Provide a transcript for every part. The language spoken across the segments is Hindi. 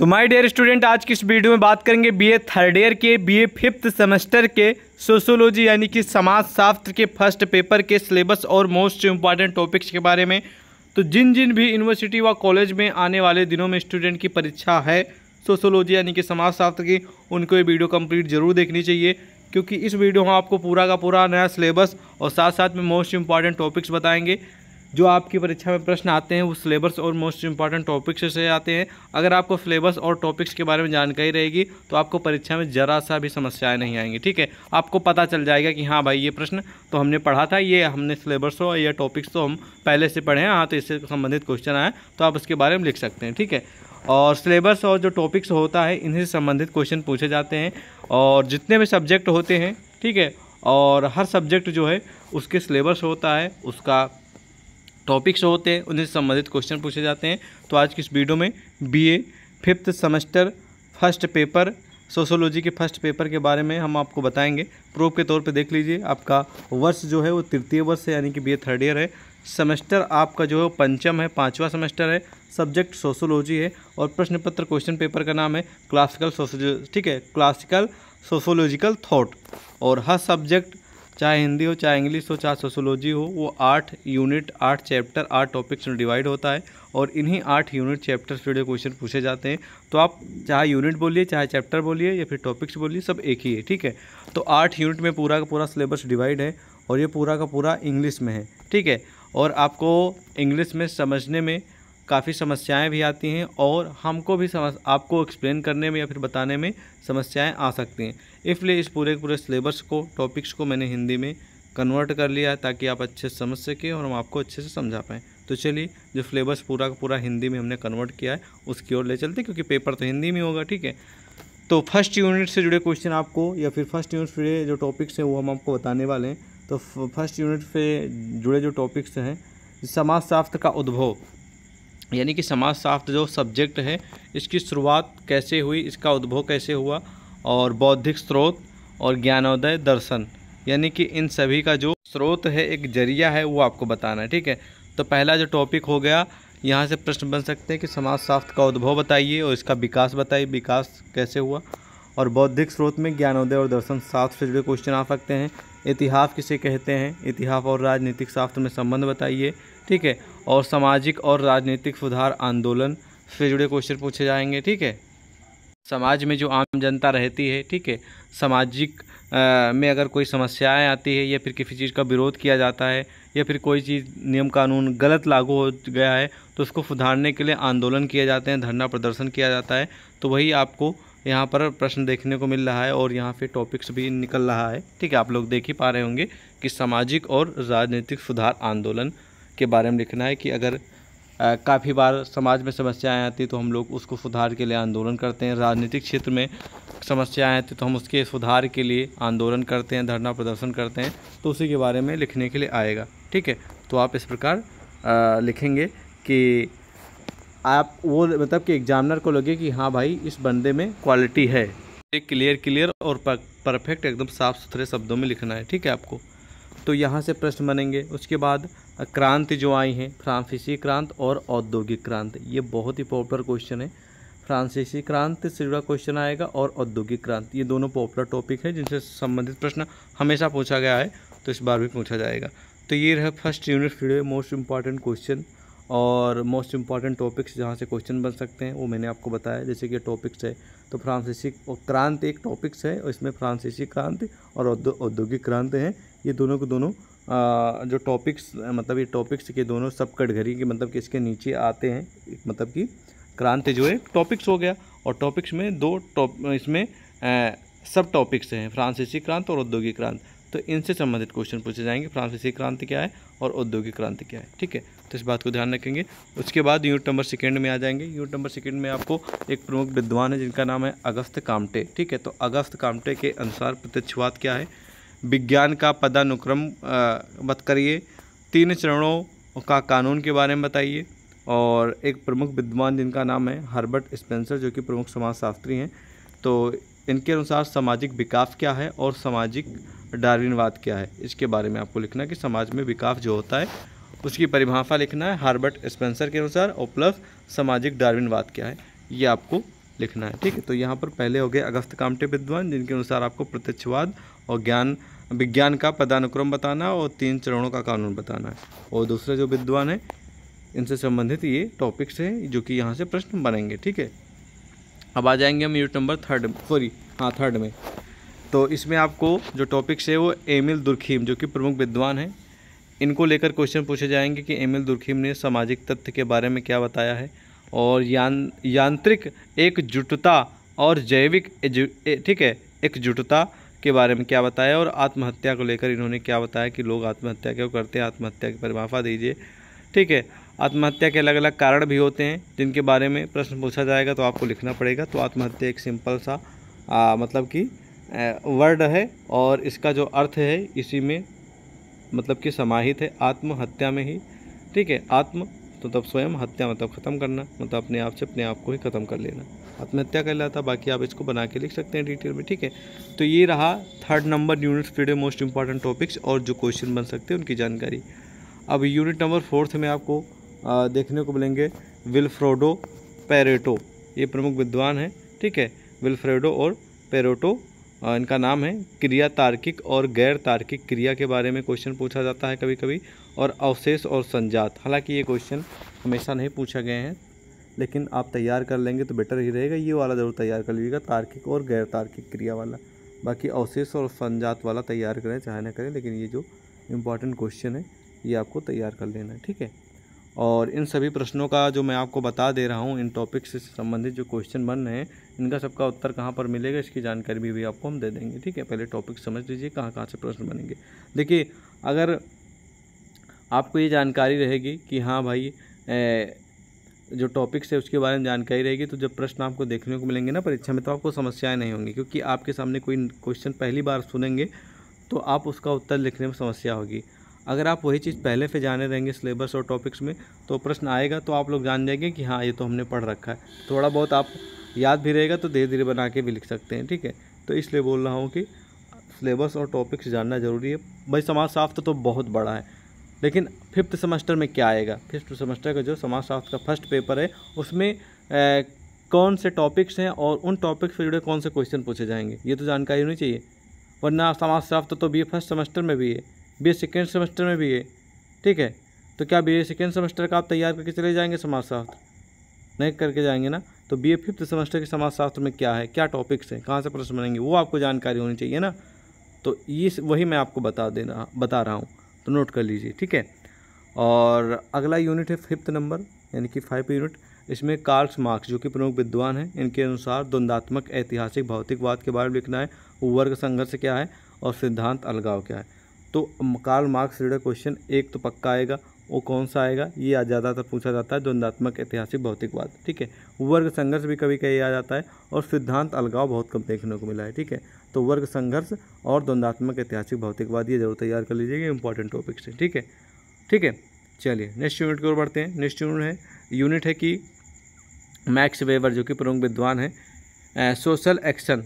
तो माय डियर स्टूडेंट आज की इस वीडियो में बात करेंगे बीए थर्ड ईयर के बीए फिफ्थ सेमेस्टर के सोशोलॉजी यानी कि समाजशास्त्र के फर्स्ट पेपर के सिलेबस और मोस्ट इम्पॉर्टेंट टॉपिक्स के बारे में तो जिन जिन भी यूनिवर्सिटी व कॉलेज में आने वाले दिनों में स्टूडेंट की परीक्षा है सोशोलॉजी यानी कि समाजशास्त्र की उनको ये वीडियो कम्प्लीट जरूर देखनी चाहिए क्योंकि इस वीडियो में आपको पूरा का पूरा नया सिलेबस और साथ साथ में मोस्ट इम्पॉर्टेंट टॉपिक्स बताएंगे जो आपकी परीक्षा में प्रश्न आते हैं वो सिलेबस और मोस्ट इंपॉर्टेंट टॉपिक्स से आते हैं अगर आपको सिलेबस और टॉपिक्स के बारे में जानकारी रहेगी तो आपको परीक्षा में ज़रा सा भी समस्याएं नहीं आएंगी ठीक है आपको पता चल जाएगा कि हाँ भाई ये प्रश्न तो हमने पढ़ा था ये हमने सिलेबस हो ये टॉपिक्स तो हम पहले से पढ़े हैं हाँ तो इससे संबंधित क्वेश्चन आए तो आप उसके बारे में लिख सकते हैं ठीक है और सिलेबस और जो टॉपिक्स होता है इनसे संबंधित क्वेश्चन पूछे जाते हैं और जितने भी सब्जेक्ट होते हैं ठीक है और हर सब्जेक्ट जो है उसके सिलेबस होता है उसका टॉपिक्स होते हैं उनसे संबंधित क्वेश्चन पूछे जाते हैं तो आज की इस वीडियो में B A fifth semester first paper sociology के फर्स्ट पेपर के बारे में हम आपको बताएंगे प्रूफ के तौर पे देख लीजिए आपका वर्ष जो है वो तृतीय वर्ष है यानी कि बी थर्ड ईयर है सेमेस्टर आपका जो है पंचम है पाँचवा सेमेस्टर है सब्जेक्ट सोशोलॉजी है और प्रश्न पत्र क्वेश्चन पेपर का नाम है क्लासिकल सोशोलॉजी ठीक है क्लासिकल सोशोलॉजिकल थाट और हर सब्जेक्ट चाहे हिंदी हो चाहे इंग्लिश हो चाहे सोशोलॉजी हो वो आठ यूनिट आठ चैप्टर आठ टॉपिक्स में डिवाइड होता है और इन्हीं आठ यूनिट चैप्टर से जुड़े क्वेश्चन पूछे जाते हैं तो आप चाहे यूनिट बोलिए चाहे चैप्टर बोलिए या फिर टॉपिक्स बोलिए सब एक ही है ठीक है तो आठ यूनिट में पूरा का पूरा सिलेबस डिवाइड है और ये पूरा का पूरा इंग्लिश में है ठीक है और आपको इंग्लिश में समझने में काफ़ी समस्याएं भी आती हैं और हमको भी समझ आपको एक्सप्लेन करने में या फिर बताने में समस्याएं आ सकती हैं इसलिए इस पूरे पूरे सिलेबस को टॉपिक्स को मैंने हिंदी में कन्वर्ट कर लिया ताकि आप अच्छे से समझ सकें और हम आपको अच्छे से समझा पाएँ तो चलिए जो सिलेबस पूरा का पूरा हिंदी में हमने कन्वर्ट किया है उसकी ओर ले चलते क्योंकि पेपर तो हिंदी में होगा ठीक है तो फर्स्ट यूनिट से जुड़े क्वेश्चन आपको या फिर फर्स्ट यूनिट से जो टॉपिक्स हैं वो हम आपको बताने वाले हैं तो फर्स्ट यूनिट से जुड़े जो टॉपिक्स हैं समाजशास्त्र का उद्भव यानी कि समाजशास्त्र जो सब्जेक्ट है इसकी शुरुआत कैसे हुई इसका उद्भव कैसे हुआ और बौद्धिक स्रोत और ज्ञानोदय दर्शन यानी कि इन सभी का जो स्रोत है एक जरिया है वो आपको बताना है ठीक है तो पहला जो टॉपिक हो गया यहाँ से प्रश्न बन सकते हैं कि समाजशास्त्र का उद्भव बताइए और इसका विकास बताइए विकास कैसे हुआ और बौद्धिक स्रोत में ज्ञानोदय और दर्शन शास्त्र से जुड़े क्वेश्चन आ सकते हैं इतिहास किसे कहते हैं इतिहास और राजनीतिक शास्त्र में संबंध बताइए ठीक है और सामाजिक और राजनीतिक सुधार आंदोलन से जुड़े क्वेश्चन पूछे जाएंगे ठीक है समाज में जो आम जनता रहती है ठीक है सामाजिक में अगर कोई समस्याएं आती है या फिर किसी चीज़ का विरोध किया जाता है या फिर कोई चीज़ नियम कानून गलत लागू हो गया है तो उसको सुधारने के लिए आंदोलन किए जाते हैं धरना प्रदर्शन किया जाता है तो वही आपको यहाँ पर प्रश्न देखने को मिल रहा है और यहाँ पे टॉपिक्स भी निकल रहा है ठीक है आप लोग देख ही पा रहे होंगे कि सामाजिक और राजनीतिक सुधार आंदोलन के बारे में लिखना है कि अगर काफ़ी बार समाज में समस्याएं आती तो हम लोग उसको सुधार के लिए आंदोलन करते हैं राजनीतिक क्षेत्र में समस्याएं आती तो हम उसके सुधार के लिए आंदोलन करते हैं धरना प्रदर्शन करते हैं तो उसी के बारे में लिखने के लिए आएगा ठीक है तो आप इस प्रकार लिखेंगे कि आप वो मतलब कि एग्जामिनर को लगे कि हाँ भाई इस बंदे में क्वालिटी है एक क्लियर क्लियर और परफेक्ट एकदम साफ़ सुथरे शब्दों में लिखना है ठीक है आपको तो यहाँ से प्रश्न बनेंगे उसके बाद क्रांति जो आई हैं फ्रांसीसी क्रांत और औद्योगिक क्रांत ये बहुत ही पॉपुलर क्वेश्चन है फ्रांसीसी क्रांत से जुड़ा क्वेश्चन आएगा और औद्योगिक क्रांति ये दोनों पॉपुलर टॉपिक है जिनसे संबंधित प्रश्न हमेशा पूछा गया है तो इस बार भी पूछा जाएगा तो ये रहा first unit video most important question और मोस्ट इम्पॉर्टेंट टॉपिक्स जहाँ से क्वेश्चन बन सकते हैं वो मैंने आपको बताया जैसे कि टॉपिक्स है तो फ्रांसीसी क्रांति एक टॉपिक्स है और इसमें फ्रांसीसी क्रांति और औद्योगिक क्रांति है ये दोनों के दोनों जो टॉपिक्स मतलब ये टॉपिक्स के दोनों सब कटघरी के मतलब कि इसके नीचे आते हैं मतलब कि क्रांति जो है टॉपिक्स हो गया और टॉपिक्स में दो टॉप इसमें आ, सब टॉपिक्स हैं फ्रांसीसी क्रांति और औद्योगिक क्रांति तो इनसे संबंधित क्वेश्चन पूछे जाएंगे फ्रांसीसी क्रांति क्या है और औद्योगिक क्रांति क्या है ठीक है तो इस बात को ध्यान रखेंगे उसके बाद यूनिट नंबर सेकेंड में आ जाएंगे यूनिट नंबर सेकेंड में आपको एक प्रमुख विद्वान है जिनका नाम है अगस्त कामटे ठीक है तो अगस्त कामटे के अनुसार प्रत्यक्षवाद क्या है विज्ञान का पदानुक्रम मत करिए तीन चरणों का कानून के बारे में बताइए और एक प्रमुख विद्वान जिनका नाम है हर्बर्ट स्पेंसर जो कि प्रमुख समाजशास्त्री हैं तो इनके अनुसार सामाजिक विकास क्या है और सामाजिक डारिनवाद क्या है इसके बारे में आपको लिखना कि समाज में विकास जो होता है उसकी परिभाषा लिखना है हार्बर्ट स्पेंसर के अनुसार और प्लस सामाजिक डार्विनवाद क्या है ये आपको लिखना है ठीक है तो यहाँ पर पहले हो गए अगस्त कामटे विद्वान जिनके अनुसार आपको प्रत्यक्षवाद और ज्ञान विज्ञान का पदानुक्रम बताना और तीन चरणों का कानून बताना है और दूसरे जो विद्वान हैं इनसे संबंधित ये टॉपिक्स हैं जो कि यहाँ से प्रश्न बनेंगे ठीक है अब आ जाएंगे हम यूट नंबर थर्ड सॉरी हाँ थर्ड में तो इसमें आपको जो टॉपिक्स है वो एमिल दुर्खीम जो कि प्रमुख विद्वान हैं इनको लेकर क्वेश्चन पूछे जाएंगे कि एम एल दुर्खीम ने सामाजिक तथ्य के बारे में क्या बताया है और यान यांत्रिक एकजुटता और जैविक ठीक है एकजुटता के बारे में क्या बताया और आत्महत्या को लेकर इन्होंने क्या बताया कि लोग आत्महत्या क्यों करते हैं आत्महत्या की परिभाषा दीजिए ठीक है आत्महत्या के अलग अलग कारण भी होते हैं जिनके बारे में प्रश्न पूछा जाएगा तो आपको लिखना पड़ेगा तो आत्महत्या एक सिंपल सा आ, मतलब कि वर्ड है और इसका जो अर्थ है इसी में मतलब कि समाहित है आत्महत्या में ही ठीक है आत्म तो तब स्वयं हत्या मतलब ख़त्म करना मतलब अपने आप से अपने आप को ही ख़त्म कर लेना आत्महत्या कर लाता बाकी आप इसको बना के लिख सकते हैं डिटेल में ठीक है तो ये रहा third number unit three most important topics और जो क्वेश्चन बन सकते हैं उनकी जानकारी अब यूनिट नंबर फोर्थ में आपको आ, देखने को मिलेंगे विलफ्रोडो पेरेटो ये प्रमुख विद्वान हैं ठीक है विलफ्रेडो और पेरोटो इनका नाम है क्रिया तार्किक और गैर तार्किक क्रिया के बारे में क्वेश्चन पूछा जाता है कभी कभी और अवशेष और संजात हालांकि ये क्वेश्चन हमेशा नहीं पूछा गए हैं लेकिन आप तैयार कर लेंगे तो बेटर ही रहेगा ये वाला ज़रूर तैयार कर लीजिएगा तार्किक और गैर तार्किक क्रिया वाला बाकी अवशेष और संजात वाला तैयार करें चाहे ना करें लेकिन ये जो इम्पॉर्टेंट क्वेश्चन है ये आपको तैयार कर लेना है ठीक है और इन सभी प्रश्नों का जो मैं आपको बता दे रहा हूँ इन टॉपिक से संबंधित जो क्वेश्चन बन रहे हैं इनका सबका उत्तर कहाँ पर मिलेगा इसकी जानकारी भी, भी आपको हम दे देंगे ठीक है पहले टॉपिक समझ लीजिए कहाँ कहाँ से प्रश्न बनेंगे देखिए अगर आपको ये जानकारी रहेगी कि हाँ भाई ए, जो टॉपिक्स है उसके बारे में जानकारी रहेगी तो जब प्रश्न आपको देखने को मिलेंगे ना परीक्षा में तो आपको समस्याएं नहीं होंगी क्योंकि आपके सामने कोई क्वेश्चन पहली बार सुनेंगे तो आप उसका उत्तर लिखने में समस्या होगी अगर आप वही चीज़ पहले से जाने रहेंगे सिलेबस और टॉपिक्स में तो प्रश्न आएगा तो आप लोग जान जाएंगे कि हाँ ये तो हमने पढ़ रखा है थोड़ा बहुत आप याद भी रहेगा तो धीरे धीरे बना के भी लिख सकते हैं ठीक है तो इसलिए बोल रहा हूँ कि सिलेबस और टॉपिक्स जानना ज़रूरी है भाई समाज शास्त्र तो बहुत बड़ा है लेकिन फिफ्थ सेमेस्टर में क्या आएगा फिफ्थ सेमेस्टर का जो समाज शास्त्र का फर्स्ट पेपर है उसमें ए, कौन से टॉपिक्स हैं और उन टॉपिक्स से जुड़े कौन से क्वेश्चन पूछे जाएंगे ये तो जानकारी होनी चाहिए वरना समाज शास्त्र तो, तो भी फर्स्ट सेमेस्टर में भी है बी सेकेंड सेमेस्टर में भी है ठीक है तो क्या बी ए सेकेंड सेमेस्टर का आप तैयार करके चले जाएंगे समाजशास्त्र नहीं करके जाएंगे ना तो बी ए फिफ्थ सेमेस्टर के समाजशास्त्र में क्या है क्या टॉपिक्स हैं कहाँ से प्रश्न बनेंगे वो आपको जानकारी होनी चाहिए ना तो ये वही मैं आपको बता देना बता रहा हूँ तो नोट कर लीजिए ठीक है और अगला यूनिट है फिफ्थ नंबर यानी कि फाइव यूनिट इसमें कार्ल्स मार्क्स जो कि प्रमुख विद्वान हैं इनके अनुसार द्वंदात्मक ऐतिहासिक भौतिकवाद के बारे में लिखना है वर्ग संघर्ष क्या है और सिद्धांत अलगाव क्या है तो कार्ल मार्क्स रीडर क्वेश्चन एक तो पक्का आएगा वो कौन सा आएगा ये ज़्यादातर पूछा जाता है द्वंदात्मक ऐतिहासिक भौतिकवाद ठीक है वर्ग संघर्ष भी कभी कहीं आ जाता है और सिद्धांत अलगाव बहुत कम देखने को मिला है ठीक है तो वर्ग संघर्ष और द्वंदात्मक ऐतिहासिक भौतिकवाद ये जरूर तैयार कर लीजिएगा इंपॉर्टेंट टॉपिक्स है ठीक है ठीक है चलिए नेक्स्ट यूनिट की ओर बढ़ते हैं नेक्स्ट यूनिट है यूनिट है कि मैक्स वेवर जो कि प्रमुख विद्वान है social action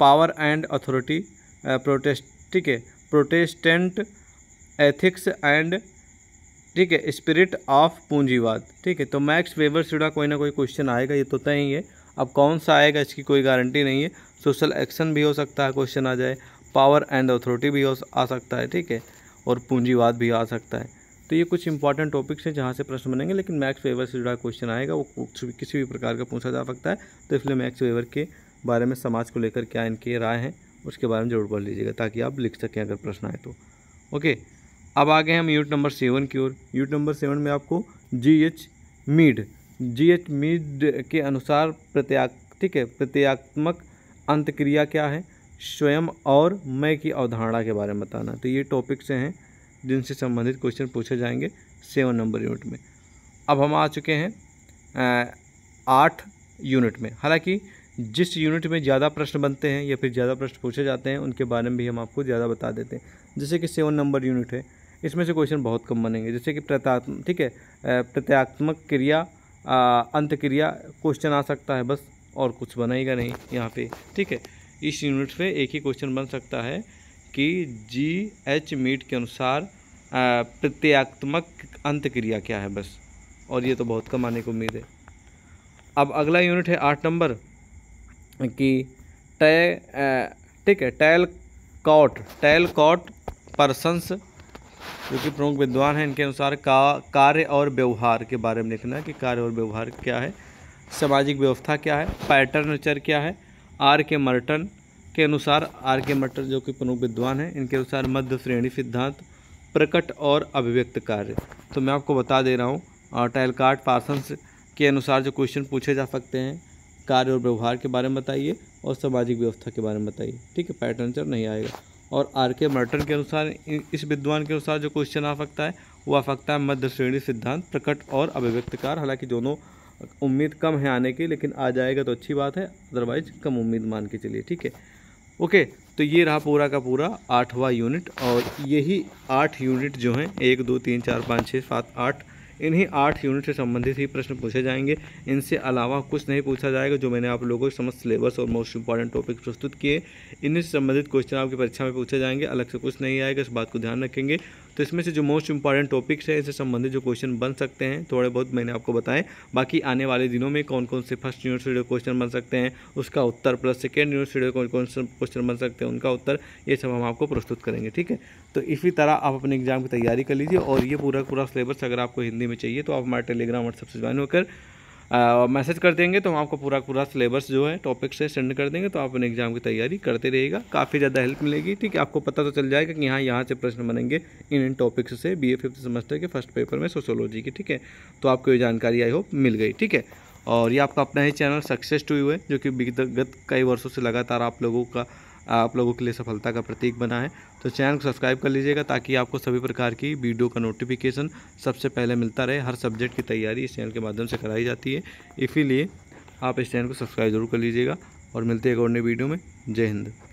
power and authority protest ठीक है प्रोटेस्टेंट एथिक्स एंड ठीक है स्पिरिट ऑफ पूंजीवाद ठीक है तो मैक्स वेबर से जुड़ा कोई ना कोई क्वेश्चन आएगा ये तो तय ही है अब कौन सा आएगा इसकी कोई गारंटी नहीं है सोशल एक्शन भी हो सकता है क्वेश्चन आ जाए पावर एंड अथॉरिटी भी हो आ सकता है ठीक है और पूंजीवाद भी आ सकता है तो ये कुछ इंपॉर्टेंट टॉपिक्स हैं जहाँ से प्रश्न बनेंगे लेकिन मैक्स वेवर से जुड़ा क्वेश्चन आएगा वो किसी भी प्रकार का पूछा जा सकता है तो इसलिए मैक्स वेवर के बारे में समाज को लेकर क्या इनकी राय हैं उसके बारे में जरूर पढ़ लीजिएगा ताकि आप लिख सकें अगर प्रश्न आए तो ओके अब आ गए हम यूनिट नंबर सेवन की ओर यूनिट नंबर सेवन में आपको G H Mead G H Mead के अनुसार प्रत्याक ठीक है प्रत्यात्मक अंतक्रिया क्या है स्वयं और मैं की अवधारणा के बारे में बताना तो ये टॉपिक्स हैं जिनसे संबंधित क्वेश्चन पूछे जाएंगे सेवन नंबर यूनिट में अब हम आ चुके हैं आठ यूनिट में हालांकि जिस यूनिट में ज़्यादा प्रश्न बनते हैं या फिर ज़्यादा प्रश्न पूछे जाते हैं उनके बारे में भी हम आपको ज़्यादा बता देते हैं जैसे कि सेवन नंबर यूनिट है इसमें से क्वेश्चन बहुत कम बनेंगे जैसे कि प्रत्यात्म ठीक है प्रत्यात्मक क्रिया अंत क्रिया क्वेश्चन आ सकता है बस और कुछ बनाएगा नहीं यहाँ पे ठीक है इस यूनिट में एक ही क्वेश्चन बन सकता है कि जी एच मीट के अनुसार प्रत्यात्मक अंत क्रिया क्या है बस और ये तो बहुत कम आने की उम्मीद है अब अगला यूनिट है आठ नंबर कि टै ठीक है Talcott Talcott Parsons जो कि प्रमुख विद्वान हैं इनके अनुसार का कार्य और व्यवहार के बारे में लिखना है कि कार्य और व्यवहार क्या है सामाजिक व्यवस्था क्या है पैटर्नचर क्या है आर के मर्टन के अनुसार आर के मर्टन जो कि प्रमुख विद्वान हैं इनके अनुसार मध्य श्रेणी सिद्धांत प्रकट और अभिव्यक्त कार्य तो मैं आपको बता दे रहा हूँ टैलकाट पार्सन्स के अनुसार जो क्वेश्चन पूछे जा सकते हैं कार्य और व्यवहार के बारे में बताइए और सामाजिक व्यवस्था के बारे में बताइए ठीक है पैटर्न आंसर नहीं आएगा और आर के मर्टन के अनुसार इस विद्वान के अनुसार जो क्वेश्चन आ सकता है वो आ सकता है मध्य श्रेणी सिद्धांत प्रकट और अभिव्यक्तकार हालांकि दोनों उम्मीद कम है आने की लेकिन आ जाएगा तो अच्छी बात है अदरवाइज कम उम्मीद मान के चलिए ठीक है ओके तो ये रहा पूरा का पूरा आठवां यूनिट और यही आठ यूनिट जो हैं एक दो तीन चार पाँच छः सात आठ इन्हीं आठ यूनिट से संबंधित ही प्रश्न पूछे जाएंगे इनसे अलावा कुछ नहीं पूछा जाएगा जो मैंने आप लोगों के समस्त सिलेबस और मोस्ट इंपॉर्टेंट टॉपिक प्रस्तुत किए इनसे संबंधित क्वेश्चन आपकी परीक्षा में पूछे जाएंगे अलग से कुछ नहीं आएगा इस बात को ध्यान रखेंगे तो इसमें से जो मोस्ट इंपॉर्टेंट टॉपिक्स है इससे संबंधित जो क्वेश्चन बन सकते हैं थोड़े बहुत मैंने आपको बताएं बाकी आने वाले दिनों में कौन कौन से फर्स्ट यूनिट क्वेश्चन बन सकते हैं उसका उत्तर प्लस सेकेंड यूनिट कौन कौन से क्वेश्चन बन सकते हैं उनका उत्तर ये सब हम आपको प्रस्तुत करेंगे ठीक है तो इसी तरह आप अपने एग्जाम की तैयारी कर लीजिए और ये पूरा पूरा सिलेबस अगर आपको हिंदी में चाहिए तो आप हमारे टेलीग्राम व्हाट्सएप से ज्वाइन होकर मैसेज कर देंगे तो हम आपको पूरा पूरा सिलेबस जो है टॉपिक से सेंड कर देंगे तो आप अपने एग्जाम की तैयारी करते रहेगा काफ़ी ज़्यादा हेल्प मिलेगी ठीक है आपको पता तो चल जाएगा कि यहाँ यहाँ से प्रश्न बनेंगे इन इन टॉपिक्स से बी ए फिफ्थ सेमेस्टर के फर्स्ट पेपर में सोशोलॉजी की ठीक है तो आपको ये जानकारी आई होप मिल गई ठीक है और ये आपका अपना ही चैनल सक्सेस टू यू है जो कि विगत गत कई वर्षों से लगातार आप लोगों का आप लोगों के लिए सफलता का प्रतीक बना है तो चैनल को सब्सक्राइब कर लीजिएगा ताकि आपको सभी प्रकार की वीडियो का नोटिफिकेशन सबसे पहले मिलता रहे हर सब्जेक्ट की तैयारी इस चैनल के माध्यम से कराई जाती है इसीलिए आप इस चैनल को सब्सक्राइब जरूर कर लीजिएगा और मिलते हैं एक और नई वीडियो में जय हिंद